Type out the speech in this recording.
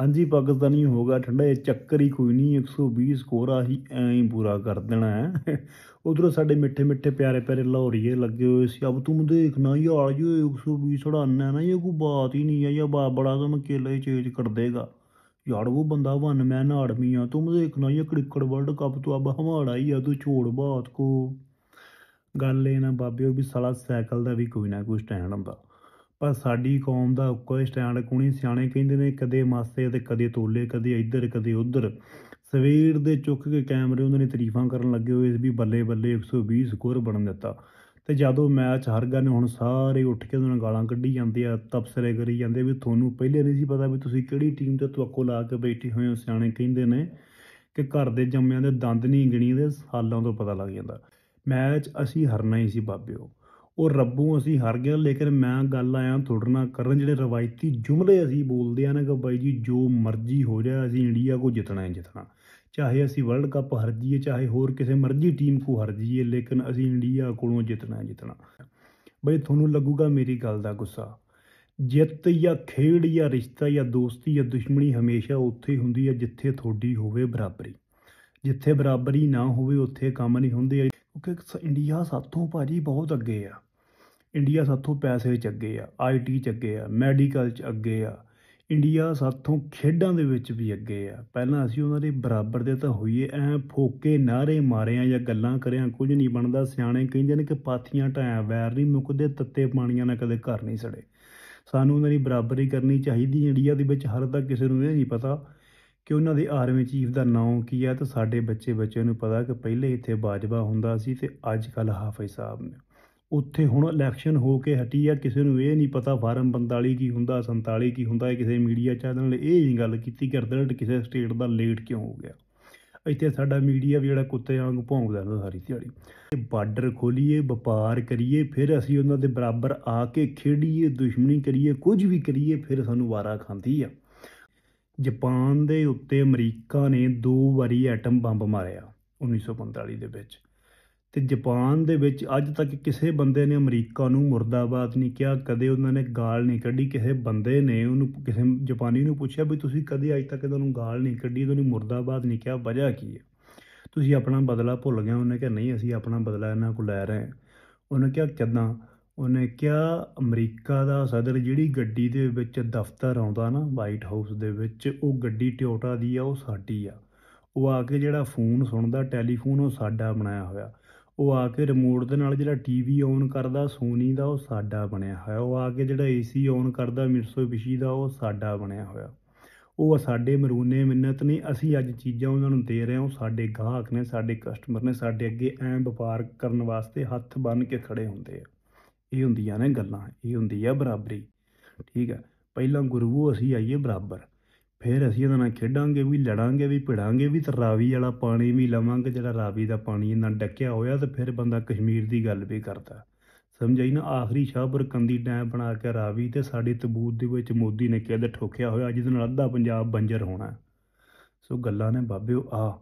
ਹਾਂਜੀ ਪਾਕਿਸਤਾਨੀ ਹੋ ਗਿਆ ਠੰਡਾ ਇਹ ਚੱਕਰ ਹੀ ਕੋਈ ਨਹੀਂ 120 ਸਕੋਰਾ ਹੀ ਐਂ ਹੀ ਪੂਰਾ ਕਰ ਦੇਣਾ ਹੈ ਉਧਰੋਂ ਸਾਡੇ ਮਿੱਠੇ ਮਿੱਠੇ ਪਿਆਰੇ ਪਿਆਰੇ ਲਾਹੌਰੀਏ ਲੱਗੇ ਹੋਏ ਸੀ ਅਬ ਤੂੰ ਦੇਖਣਾ ਯਾਰ ਜੋ 120 ਛੜਾਣਾ ਨਾ ਇਹ ਕੋਈ ਬਾਤ ਹੀ ਨਹੀਂ ਹੈ ਯਾ ਬਾ ਬੜਾ ਤਾਂ ਕੇਲਾ ਹੀ ਚੇਜ ਕਰ ਦੇਗਾ ਯਾਰ ਉਹ ਬੰਦਾ ਵਨ ਮੈਨ ਆਰਮੀ ਆ ਤੂੰ ਦੇਖਣਾ ਇਹ ਕ੍ਰਿਕਟ ਵਰਲਡ ਕੱਪ ਤੋਂ ਅਬ ਹਮਾੜਾ ਹੀ ਆ ਤੂੰ ਛੋੜ ਬਾਤ ਕੋ ਗੱਲ ਇਹ ਨਾ ਬਾਬਿਓ ਵੀ ਸਾਲਾ ਸਾਈਕਲ ਦਾ ਵੀ ਕੋਈ ਨਾ ਕੋਈ ਸਟੈਂਡ ਹੁੰਦਾ ਪਰ ਸਾਡੀ ਕੌਮ ਦਾ ਉੱਕਾ ਸਟੈਂਡ ਕੋਣੀ ਸਿਆਣੇ ਕਹਿੰਦੇ ਨੇ ਕਦੇ ਮਾਸੇ ਤੇ ਕਦੇ ਤੋਲੇ ਕਦੇ ਇੱਧਰ ਕਦੇ ਉੱਧਰ ਸਵੇਰ ਦੇ ਚੁੱਕ ਕੇ ਕੈਮਰੇ ਉਹਨਾਂ ਨੇ ਤਾਰੀਫਾਂ ਕਰਨ ਲੱਗੇ ਹੋਏ ਇਸ ਵੀ ਬੱਲੇ ਬੱਲੇ 120 ਸਕੋਰ ਬਣਨ ਦਿੱਤਾ ਤੇ ਜਦੋਂ ਮੈਚ ਹਾਰ ਗਾ ਨੇ ਹੁਣ ਸਾਰੇ ਉੱਠ ਕੇ ਉਹਨਾਂ ਗਾਲਾਂ ਕੱਢੀ ਜਾਂਦੇ ਆ ਤਬਸਰੇ ਕਰੀ ਜਾਂਦੇ ਵੀ ਤੁਹਾਨੂੰ ਪਹਿਲੇ ਨਹੀਂ ਸੀ ਪਤਾ ਵੀ ਤੁਸੀਂ ਕਿਹੜੀ ਟੀਮ ਤੇ ਤਵੱਕੋ ਲਾ ਕੇ ਬੈਠੇ ਹੋਏ ਹੋ ਸਿਆਣੇ ਕਹਿੰਦੇ ਨੇ ਕਿ ਘਰ ਦੇ ਜੰਮਿਆਂ ਦੇ ਦੰਦ ਨਹੀਂ ਗਿਣੀ ਦੇ ਸਾਲਾਂ ਤੋਂ ਪਤਾ ਲੱਗ ਜਾਂਦਾ ਮੈਚ ਅਸੀਂ ਹਰਨਾ ਹੀ ਸੀ ਬਾਬਿਓ ਉਹ ਰੱਬੋਂ ਅਸੀਂ ਹਾਰ ਗਏ ਲੇਕਿਨ ਮੈਂ ਗੱਲ ਆਇਆ ਤੁਹਾਡੇ ਨਾਲ ਕਰਨ ਜਿਹੜੇ ਰਵਾਇਤੀ ਜੁਮਲੇ ਅਸੀਂ ਬੋਲਦੇ ਆ ਨਾ ਕਿ ਬਾਈ ਜੀ ਜੋ ਮਰਜ਼ੀ ਹੋ ਜਾਏ ਅਸੀਂ ਇੰਡੀਆ ਕੋ ਜਿੱਤਣਾ ਹੈ ਜਿੱਤਣਾ ਚਾਹੇ ਅਸੀਂ ਵਰਲਡ ਕੱਪ ਹਾਰ ਜੀਏ ਚਾਹੇ ਹੋਰ ਕਿਸੇ ਮਰਜ਼ੀ ਟੀਮ ਕੋ ਹਾਰ ਜੀਏ ਲੇਕਿਨ ਅਸੀਂ ਇੰਡੀਆ ਕੋਲੋਂ ਜਿੱਤਣਾ ਹੈ ਜਿੱਤਣਾ ਬਈ ਤੁਹਾਨੂੰ ਲੱਗੂਗਾ ਮੇਰੀ ਗੱਲ ਦਾ ਗੁੱਸਾ ਜਿੱਤ ਜਾਂ ਖੇਡ ਜਾਂ ਰਿਸ਼ਤਾ ਜਾਂ ਦੋਸਤੀ ਜਾਂ ਦੁਸ਼ਮਣੀ ਹਮੇਸ਼ਾ ਉੱਥੇ ਹੀ ਹੁੰਦੀ ਹੈ ਜਿੱਥੇ ਤੁਹਾਡੀ ਹੋਵੇ ਬਰਾਬਰੀ ਜਿੱਥੇ ਬਰਾਬਰੀ ਨਾ ਹੋਵੇ ਉੱਥੇ ਕੰਮ ਨਹੀਂ ਹੁੰਦੇ ਕਿਉਂਕਿ ਇੰਡੀਆ ਸਾਥੋਂ ਭਾਜੀ ਬਹੁਤ ਅੱਗੇ ਆ ਇੰਡੀਆ ਸਾਥੋਂ ਪੈਸੇ 'ਚ ਅੱਗੇ ਆ ਆਈਟੀ 'ਚ ਅੱਗੇ ਆ ਮੈਡੀਕਲ 'ਚ ਅੱਗੇ ਆ ਇੰਡੀਆ ਸਾਥੋਂ ਖੇਡਾਂ ਦੇ ਵਿੱਚ ਵੀ ਅੱਗੇ ਆ ਪਹਿਲਾਂ ਅਸੀਂ ਉਹਨਾਂ ਦੇ ਬਰਾਬਰ ਦੇ ਤਾਂ ਹੋਈਏ ਐ ਫੋਕੇ ਨਾਰੇ ਮਾਰਿਆਂ ਜਾਂ ਗੱਲਾਂ ਕਰਿਆਂ ਕੁਝ ਨਹੀਂ ਬਣਦਾ ਸਿਆਣੇ ਕਹਿੰਦੇ ਨੇ ਕਿ ਪਾਥੀਆਂ ਟਾਇਆ ਵੈਰ ਨਹੀਂ ਮੁੱਕਦੇ ਤੱਤੇ ਪਾਣੀਆਂ ਨਾਲ ਕਦੇ ਘਰ ਨਹੀਂ ਸੜੇ ਸਾਨੂੰ ਉਹਨਾਂ ਦੀ ਬਰਾਬਰੀ ਕਰਨੀ ਚਾਹੀਦੀ ਇੰਡੀਆ ਦੇ ਵਿੱਚ ਹਰ ਤੱਕ ਕਿਸੇ ਨੂੰ ਇਹ ਨਹੀਂ ਪਤਾ ਕਿ ਉਹਨਾਂ ਦੇ ਆਰਮੀ ਚੀਫ ਦਾ ਨਾਮ ਕੀ ਹੈ ਤਾਂ ਸਾਡੇ ਬੱਚੇ ਬੱਚਿਆਂ ਨੂੰ ਪਤਾ ਕਿ ਪਹਿਲੇ ਇੱਥੇ ਬਾਜਵਾ ਹੁੰਦਾ ਸੀ ਤੇ ਅੱਜ ਕੱਲ ਹਾਫਿਜ਼ ਸਾਹਿਬ ਨੇ ਉੱਥੇ ਹੁਣ ਇਲੈਕਸ਼ਨ ਹੋ ਕੇ ਹਟੀ ਆ ਕਿਸੇ ਨੂੰ ਇਹ ਨਹੀਂ ਪਤਾ ਫਾਰਮ 45 ਕੀ ਹੁੰਦਾ 47 ਕੀ ਹੁੰਦਾ ਕਿਸੇ ਮੀਡੀਆ ਚੈਨਲ ਨੇ ਇਹ ਹੀ ਗੱਲ ਕੀਤੀ ਕਿ ਰਿਜ਼ਲਟ ਕਿਸੇ ਸਟੇਟ ਦਾ ਲੇਟ ਕਿਉਂ ਹੋ ਗਿਆ ਇੱਥੇ ਸਾਡਾ ਮੀਡੀਆ ਵੀ ਜਿਹੜਾ ਕੁੱਤੇ ਵਾਂਗ ਭੌਂਕਦਾ ਰਹਿੰਦਾ ਸਾਰੀ ਦਿਹਾੜੀ ਇਹ ਬਾਰਡਰ ਖੋਲੀਏ ਵਪਾਰ ਕਰੀਏ ਫਿਰ ਅਸੀਂ ਉਹਨਾਂ ਦੇ ਬਰਾਬਰ ਆ ਕੇ ਖੇਡੀਏ ਦੁਸ਼ਮਣੀ ਕਰੀਏ ਕੁਝ ਵੀ ਕਰੀਏ ਫਿਰ ਸਾਨੂੰ ਵਾਰਾ ਖਾਂਦੀ ਆ ਜਾਪਾਨ ਦੇ ਉੱਤੇ ਅਮਰੀਕਾ ਨੇ ਦੋ ਵਾਰੀ ਐਟਮ ਬੰਬ ਮਾਰਿਆ 1945 ਦੇ ਵਿੱਚ ਤੇ ਜਾਪਾਨ ਦੇ ਵਿੱਚ ਅੱਜ ਤੱਕ ਕਿਸੇ ਬੰਦੇ ਨੇ ਅਮਰੀਕਾ ਨੂੰ ਮੁਰਦਾਬਾਦ ਨਹੀਂ ਕਿਹਾ ਕਦੇ ਉਹਨਾਂ ਨੇ ਗਾਲ ਨਹੀਂ ਕੱਢੀ ਕਿਸੇ ਬੰਦੇ ਨੇ ਉਹਨੂੰ ਕਿਸੇ ਜਾਪਾਨੀ ਨੂੰ ਪੁੱਛਿਆ ਵੀ ਤੁਸੀਂ ਕਦੇ ਅੱਜ ਤੱਕ ਇਹਨਾਂ ਨੂੰ ਗਾਲ ਨਹੀਂ ਕੱਢੀ ਇਹਨਾਂ ਨੂੰ ਮੁਰਦਾਬਾਦ ਨਹੀਂ ਕਿਹਾ ਵਜ੍ਹਾ ਕੀ ਹੈ ਤੁਸੀਂ ਆਪਣਾ ਬਦਲਾ ਭੁੱਲ ਗਏ ਉਹਨੇ ਕਿਹਾ ਨਹੀਂ ਅਸੀਂ ਆਪਣਾ ਬਦਲਾ ਇਹਨਾਂ ਕੋਲ ਲੈ ਰਹੇ ਹਾਂ ਉਹਨੇ ਕਿਹਾ ਕਿਦਾਂ ਉਹਨੇ ਕਿਹਾ ਅਮਰੀਕਾ ਦਾ ਸਦਰ ਜਿਹੜੀ ਗੱਡੀ ਦੇ ਵਿੱਚ ਦਫ਼ਤਰ ਆਉਂਦਾ ਨਾ ਵਾਈਟ ਹਾਊਸ ਦੇ ਵਿੱਚ ਉਹ ਗੱਡੀ ਟਿਓਟਾ ਦੀ ਆ ਉਹ ਸਾਡੀ ਆ ਉਹ ਆ ਕੇ ਜਿਹੜਾ ਫੋਨ ਸੁਣਦਾ ਟੈਲੀਫੋਨ ਉਹ ਸਾਡਾ ਬਣਾਇਆ ਹੋਇਆ ਉਹ ਆ ਕੇ ਰਿਮੋਟ ਦੇ ਨਾਲ ਜਿਹੜਾ ਟੀਵੀ ਔਨ ਕਰਦਾ ਸੋਨੀ ਦਾ ਉਹ ਸਾਡਾ ਬਣਿਆ ਹੋਇਆ ਉਹ ਆ ਕੇ ਜਿਹੜਾ ਏਸੀ ਔਨ ਕਰਦਾ ਮਿਰਸੋਬਿਸ਼ੀ ਦਾ ਉਹ ਸਾਡਾ ਬਣਿਆ ਹੋਇਆ ਉਹ ਸਾਡੇ ਮਰੂਨੇ ਮਿੰਨਤ ਨੇ ਅਸੀਂ ਅੱਜ ਚੀਜ਼ਾਂ ਉਹਨਾਂ ਨੂੰ ਦੇ ਰਹੇ ਹਾਂ ਉਹ ਸਾਡੇ ਗਾਹਕ ਨੇ ਸਾਡੇ ਕਸਟਮਰ ਨੇ ਸਾਡੇ ਅੱਗੇ ਐਂ ਵਪਾਰ ਕਰਨ ਵਾਸਤੇ ਹੱਥ ਬੰਨ ਕੇ ਖੜੇ ਹੁੰਦੇ ਆ ਇਹ ਹੁੰਦੀਆਂ ਨੇ ਗੱਲਾਂ ਇਹ ਹੁੰਦੀ ਆ ਬਰਾਬਰੀ ਠੀਕ ਆ ਪਹਿਲਾਂ ਗੁਰੂ ਅਸੀਂ ਆਈਏ ਬਰਾਬਰ ਫਿਰ ਅਸੀਂ ਉਹਦੇ ਨਾਲ ਖੇਡਾਂਗੇ ਵੀ ਲੜਾਂਗੇ ਵੀ ਭਿੜਾਂਗੇ ਵੀ ਤੇ ਰਾਵੀ ਵਾਲਾ ਪਾਣੀ ਵੀ ਲਵਾਂਗੇ ਜਿਹੜਾ ਰਾਵੀ ਦਾ ਪਾਣੀ ਇਹਨਾਂ ਡੱਕਿਆ ਹੋਇਆ ਤੇ ਫਿਰ ਬੰਦਾ ਕਸ਼ਮੀਰ ਦੀ ਗੱਲ ਵੀ ਕਰਦਾ ਸਮਝਾਈ ਨਾ ਆਖਰੀ ਸ਼ਾਹਪੁਰ ਕੰਦੀ ਡੈਮ ਬਣਾ ਕੇ ਰਾਵੀ ਤੇ ਸਾਡੇ ਤਬੂਤ ਦੇ ਵਿੱਚ ਮੋਦੀ ਨੇ ਕਿਹਦੇ ਠੋਕਿਆ ਹੋਇਆ ਜਿਹਦੇ ਨਾਲ ਅੱਧਾ ਪੰਜਾਬ ਬੰਜਰ ਹੋਣਾ ਸੋ ਗੱਲਾਂ ਨੇ ਬਾਬਿਓ ਆ